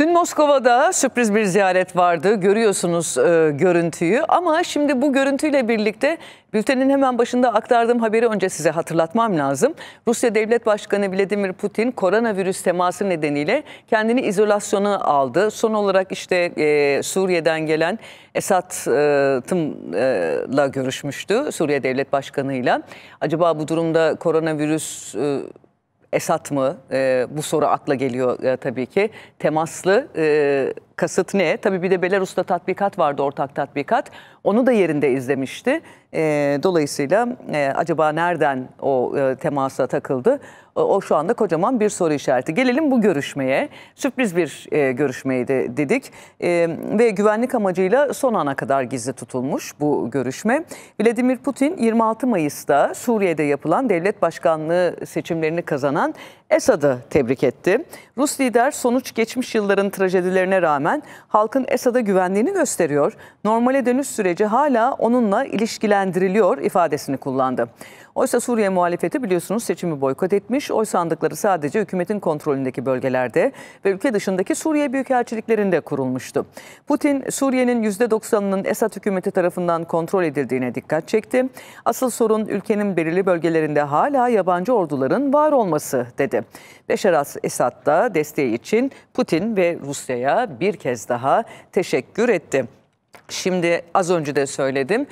Dün Moskova'da sürpriz bir ziyaret vardı. Görüyorsunuz e, görüntüyü ama şimdi bu görüntüyle birlikte bültenin hemen başında aktardığım haberi önce size hatırlatmam lazım. Rusya Devlet Başkanı Vladimir Putin koronavirüs teması nedeniyle kendini izolasyona aldı. Son olarak işte e, Suriye'den gelen Esad'la e, görüşmüştü Suriye Devlet Başkanı'yla. Acaba bu durumda koronavirüs e, Esat mı? E, bu soru akla geliyor e, tabii ki. Temaslı e, Kasıt ne? Tabii bir de Belarus'ta tatbikat vardı, ortak tatbikat. Onu da yerinde izlemişti. E, dolayısıyla e, acaba nereden o e, temasa takıldı? O, o şu anda kocaman bir soru işareti. Gelelim bu görüşmeye. Sürpriz bir e, görüşmeydi dedik. E, ve güvenlik amacıyla son ana kadar gizli tutulmuş bu görüşme. Vladimir Putin 26 Mayıs'ta Suriye'de yapılan devlet başkanlığı seçimlerini kazanan Esad'ı tebrik etti. Rus lider sonuç geçmiş yılların trajedilerine rağmen rağmen halkın Esad'a güvenliğini gösteriyor. Normale dönüş süreci hala onunla ilişkilendiriliyor ifadesini kullandı. Oysa Suriye muhalefeti biliyorsunuz seçimi boykot etmiş. Oy sandıkları sadece hükümetin kontrolündeki bölgelerde ve ülke dışındaki Suriye büyükelçiliklerinde kurulmuştu. Putin, Suriye'nin %90'ının Esad hükümeti tarafından kontrol edildiğine dikkat çekti. Asıl sorun ülkenin belirli bölgelerinde hala yabancı orduların var olması dedi. Beşar Esad desteği için Putin ve Rusya'ya bir bir kez daha teşekkür etti. Şimdi az önce de söyledim